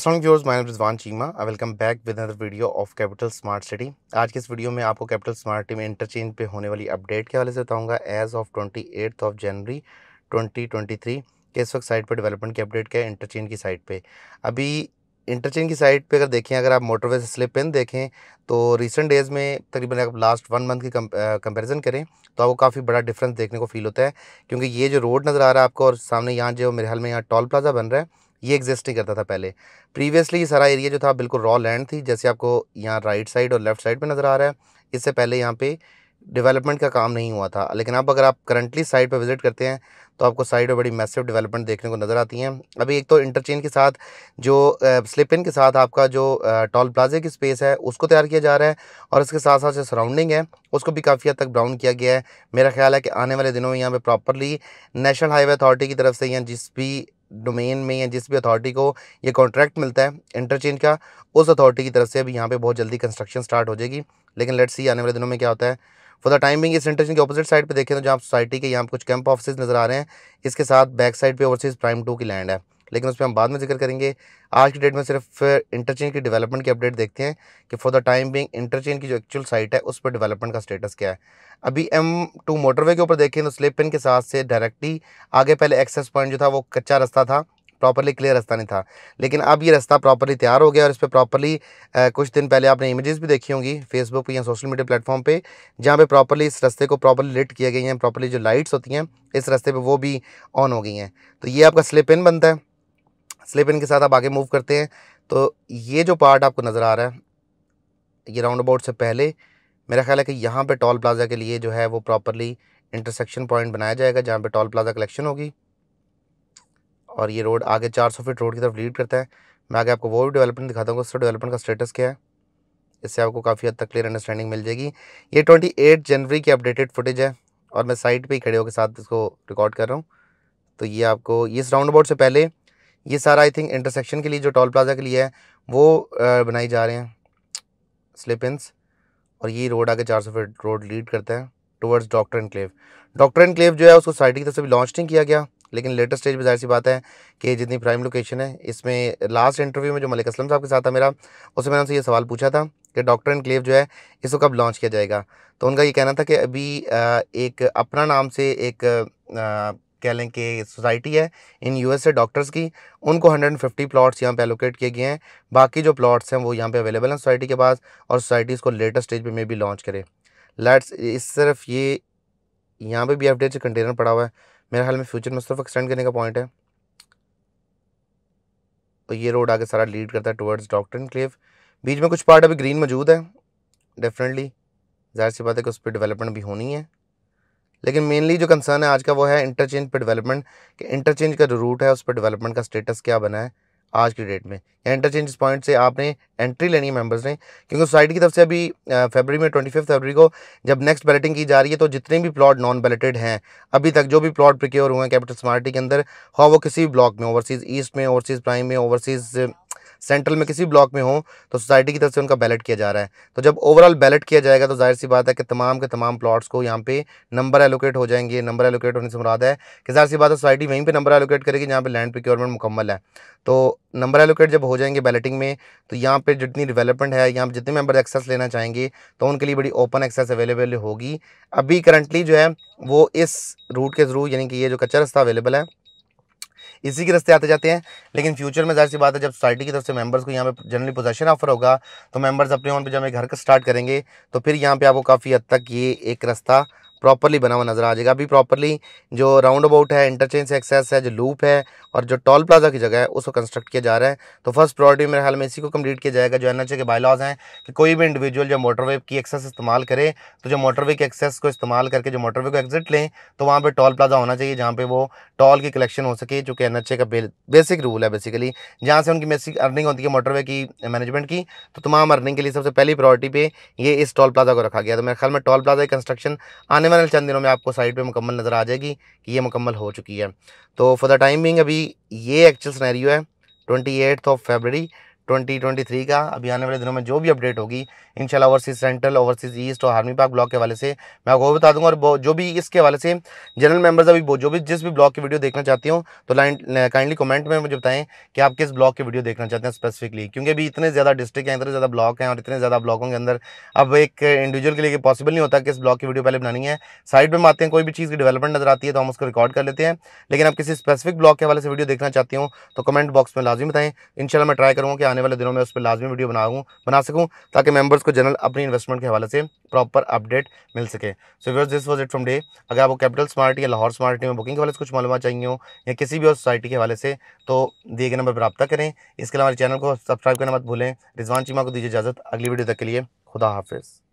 असल viewers my Rizwan Cheema I welcome back with other video of Capital Smart City आज के इस वीडियो में आपको कैपिटल स्मार्ट सिटी में इंटरचेंज पे होने वाली अपडेट के हवाले से बताऊंगा as of twenty eight of January 2023 के इस वक्त साइट पर डेवलपमेंट की अपडेट क्या है इंटरचेंज की साइट पर अभी इंटरचेंज की साइट पे अगर देखें अगर आप मोटरवे से स्लिप इन देखें तो रिसेंट डेज़ में तकरीबन अगर लास्ट वन मंथ की कंपैरिजन करें तो आपको काफ़ी बड़ा डिफरेंस देखने को फील होता है क्योंकि ये जो रोड नज़र आ रहा है आपको और सामने यहाँ जो मेरे हाल में यहाँ टॉल प्लाजा बन रहा है ये एग्जिस्ट नहीं करता था पहले प्रीवियसली सारा एरिया जो था बिल्कुल रॉ लैंड थी जैसे आपको यहाँ राइट साइड और लेफ्ट साइड पे नज़र आ रहा है इससे पहले यहाँ पे डेवलपमेंट का काम नहीं हुआ था लेकिन अब अगर आप करंटली साइड पर विजिट करते हैं तो आपको साइड पर बड़ी मैसिव डेवलपमेंट देखने को नज़र आती हैं अभी एक तो इंटरचेंज के साथ जो स्लिप इन के साथ आपका जो टॉल प्लाजे की स्पेस है उसको तैयार किया जा रहा है और इसके साथ साथ जो सराउंडिंग है उसको भी काफ़ी हद तक ब्राउन किया गया है मेरा ख्याल है कि आने वाले दिनों में यहाँ पर प्रॉपरली नेशनल हाईवे अथॉरिटी की तरफ से या जिस भी डोमेन में या जिस भी अथॉरिटी को ये कॉन्ट्रैक्ट मिलता है इंटरचेंज का उस अथॉरिटी की तरफ से अभी यहाँ पे बहुत जल्दी कंस्ट्रक्शन स्टार्ट हो जाएगी लेकिन लेट्स सी आने वाले दिनों में क्या होता है फॉर द टाइमिंग इस इंटरचेंज के अपोजिट साइड पे देखें तो जहाँ सोसाइटी के यहाँ कुछ कैंप ऑफिस नज़र आ रहे हैं इसके साथ बैक साइड पर ओवरसीज प्राइम टू की लैंड है लेकिन उस पर हम बाद में जिक्र करेंगे आज की डेट में सिर्फ इंटरचेंज की डेवलपमेंट की अपडेट देखते हैं कि for the time being interchange की जो एक्चुअल साइट है उस पर डेवलपमेंट का स्टेटस क्या है अभी एम टू मोटरवे के ऊपर देखें तो स्लिप इन के साथ से डायरेक्टली आगे पहले एक्सेस पॉइंट जो था वो कच्चा रास्ता था प्रॉपरली क्लियर रास्ता नहीं था लेकिन अब ये रास्ता प्रॉपरली तैयार हो गया और इस पर प्रॉपरली कुछ दिन पहले आपने इमेजेस भी देखी होंगी फेसबुक या सोशल मीडिया प्लेटफॉर्म पे जहाँ पे प्रॉपरली इस रास्ते को प्रॉपरली लिट किया गई हैं प्रॉपरली जो लाइट्स होती हैं इस रास्ते पे वो भी ऑन हो गई हैं तो ये आपका स्लिप इन बनता है स्लिप इन के साथ आप आगे मूव करते हैं तो ये जो पार्ट आपको नज़र आ रहा है ये राउंड अबाउट से पहले मेरा ख्याल है कि यहाँ पे टॉल प्लाजा के लिए जो है वो प्रॉपरली इंटरसेक्शन पॉइंट बनाया जाएगा जहाँ पे टॉल प्लाजा कलेक्शन होगी और ये रोड आगे 400 फीट रोड की तरफ लीड करता है मैं आगे आपको वो भी डेवलपमेंट दिखाता हूँ उसका डेवलपमेंट का स्टेटस क्या है इससे आपको काफ़ी हद तक क्लियर अंडरस्टैंडिंग मिल जाएगी ये ट्वेंटी जनवरी की अपडेटेड फुटेज है और मैं साइट पर ही खड़े होकर साथ इसको रिकॉर्ड कर रहा हूँ तो ये आपको इस राउंड अबाउट से पहले ये सारा आई थिंक इंटरसेक्शन के लिए जो टोल प्लाजा के लिए है वो बनाई जा रहे हैं स्लिपेंस और ये रोड आगे चार सौ फीट रोड लीड करता है towards doctor enclave doctor enclave जो है उसको सोसाइटी की तरफ से भी लॉन्च नहीं किया गया लेकिन लेटेस्ट स्टेज में जाहिर सी बात है कि जितनी प्राइम लोकेशन है इसमें लास्ट इंटरव्यू में जो मलिक असलम साहब के साथ था मेरा उससे मैंने उनसे ये सवाल पूछा था कि डॉक्टर क्लेव जो है इसको कब लॉन्च किया जाएगा तो उनका ये कहना था कि अभी एक अपना नाम से एक कह लें कि सोसाइटी है इन ए डॉक्टर्स की उनको 150 प्लॉट्स यहाँ पे एलोकेट किए गए हैं बाकी जो प्लॉट्स हैं वो यहाँ पे अवेलेबल हैं सोसाइटी के पास और सोसाइटी इसको लेटेस्ट स्टेज पे मे भी लॉन्च करे लेट्स इस सिर्फ ये यहाँ पे भी एफ डी कंटेनर पड़ा हुआ है मेरे ख्याल में फ्यूचर में सिर्फ एक्सटेंड करने का पॉइंट है तो ये रोड आगे सारा लीड करता है टूवर्ड्स डॉक्टर क्लेव बीच में कुछ पार्ट अभी ग्रीन मौजूद है डेफिनेटली जाहिर सी बात है कि उस पर डेवलपमेंट भी होनी है लेकिन मेनली जो कंसर्न है आज का वो है इंटरचेंज पर डेवलपमेंट कि इंटरचेंज का जो रूट है उस पर डेवलपमेंट का स्टेटस क्या बना है आज की डेट में या इंटरचेंज पॉइंट से आपने एंट्री लेनी है मेंबर्स ने क्योंकि सोसाइटी की तरफ से अभी फरवरी में ट्वेंटी फिफ्थ फरवरी को जब नेक्स्ट बैलेटिंग की जा रही है तो जितने भी प्लॉट नॉन बैलेटेड हैं अभी तक जो भी प्लॉट प्रिक्योर हुए हैं कैपिटल स्मार्टी के अंदर हो वो किसी भी ब्लॉक में ओवरसीज़ ईस्ट में ओवरसीज़ प्राइम में ओवरसीज़ सेंट्रल में किसी ब्लॉक में हो तो सोसाइटी की तरफ से उनका बैलेट किया जा रहा है तो जब ओवरऑल बैलेट किया जाएगा तो जाहिर सी बात है कि तमाम के तमाम प्लॉट्स को यहाँ पे नंबर एलोकेट हो जाएंगे नंबर एलोकेट होने से मुराद है कि जाहिर सी बात है सोसाइटी वहीं पर नंबर एलोकेट करेगी जहाँ पर लैंड प्रिक्योरमेंट मुकम्मल है तो नंबर एलोकेट जब हो जाएंगे बैलेटिंग में तो यहाँ पर जितनी डिवेलपमेंट है यहाँ पर जितने मेम्बर एक्सेस लेना चाहेंगे तो उनके लिए बड़ी ओपन एक्सेस अवेलेबल होगी अभी करंटली जो है वो इस रूट के थ्रू यानी कि ये जो कच्चा रास्ता अवेलेबल है इसी के रस्ते आते जाते हैं लेकिन फ्यूचर में जाहिर सी बात है जब सोसाइटी की तरफ से मेंबर्स को यहाँ पे जनरली पोजेशन ऑफर होगा तो मेंबर्स अपने ओन पे जब घर का स्टार्ट करेंगे तो फिर यहाँ पे आपको काफ़ी हद तक ये एक रास्ता प्रॉपरली बना हुआ नज़र आ जाएगा अभी प्रॉपरली जो राउंड अबाउट है इंटरचेंज से एक्सेस है जो लूप है और जो टॉल प्लाजा की जगह है उसको कंस्ट्रक्ट किया जा रहा है तो फर्स्ट प्रायोरिटी मेरे ख्याल में इसी को कंप्लीट किया जाएगा जो एन के बायलॉज हैं कि कोई भी इंडिविजुअल जो मोटरवे की एक्सेस इस्तेमाल करे तो जो मोटरवे के एक्सेस को इस्तेमाल करके जो मोटरवे को एग्जिट लें तो वहाँ पर टॉल प्लाजा होना चाहिए जहाँ पर वो टॉल की कलेक्शन हो सके जो कि एन का बेसिक रूल है बेसिकली जहाँ से उनकी बेसिक अर्निंग होती है मोटरवे की मैनेजमेंट की तो तमाम अर्निंग के लिए सबसे पहली प्रायोरिटी पे ये इस टॉल प्लाजा को रखा गया तो मेरे ख्याल में टॉल प्लाजा की कंस्ट्रक्शन आने वाले चंद दिनों में आपको साइड पे मुकम्मल नज़र आ जाएगी कि ये मुकम्मल हो चुकी है तो फॉर द टाइम बिंग अभी ये एक्चुअल स्नैरियो है ट्वेंटी एट्थ ऑफ फेबररी 2023 का अभी आने वाले दिनों में जो भी अपडेट होगी इंशाल्लाह ओवरसीज सेंट्रल ओवरसीज ईस्ट और हार्मी पार्क ब्लॉक के वाले से मैं आपको बता दूंगा और जो भी इसके वाले से जनरल मेंबर्स अभी जो भी जिस भी ब्लॉक की वीडियो देखना चाहते हो तो काइंडली कमेंट में मुझे बताएं कि आप किस ब्लॉक की वीडियो देखना चाहते हैं स्पेसिफिकली क्योंकि अभी इतने ज़्यादा डिस्ट्रिक्ट हैं इतने ज़्यादा ब्लॉक हैं और इतने ज़्यादा ब्लॉकों के अंदर अब एक इंडिविजुअल के लिए पॉसिबल नहीं होता कि इस ब्लॉक की वीडियो पहले बनानी है साइड में आते हैं कोई भी चीज़ की डेवलपमेंट नजर आती है तो हम उसको रिकॉर्ड कर लेते हैं लेकिन आप किसी स्पेसिफिक ब्लॉक के वाले से वीडियो देखना चाहते हो तो कमेंट बॉक्स में लाजमी बताएं इनशाला मैं ट्राई करूँगा कि आने आने वाले दिनों में उस पर लाजमी वीडियो बनाऊँ बना सकूँ ताकि मेम्बर्स को जनरल अपनी इन्वेस्टमेंट के हवाले से प्रॉपर अपडेट मिल सके so viewers this was it from day अगर आपको कैपिटल स्मार्ट या लाहौर स्मार्ट में बुकिंग के हवाले से कुछ मालूम चाहिए हो या किसी भी और सोसाइटी के हवाले से तो दिए गए नंबर पर रब्ता करें इसके अलावा हमारे चैनल को सब्सक्राइब करना मत भूलें रिजवान चीमा को दीजिए इजाज़त अगली वीडियो तक के लिए खुदा हाफिज़